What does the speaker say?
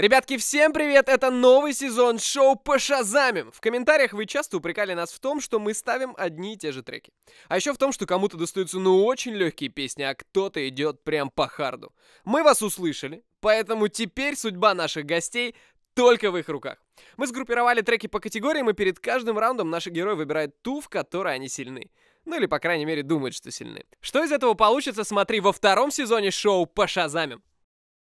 Ребятки, всем привет! Это новый сезон шоу по Шазамим! В комментариях вы часто упрекали нас в том, что мы ставим одни и те же треки. А еще в том, что кому-то достаются ну очень легкие песни, а кто-то идет прям по харду. Мы вас услышали, поэтому теперь судьба наших гостей только в их руках. Мы сгруппировали треки по категориям, и перед каждым раундом наши герои выбирают ту, в которой они сильны. Ну или, по крайней мере, думают, что сильны. Что из этого получится, смотри во втором сезоне шоу по Шазамим.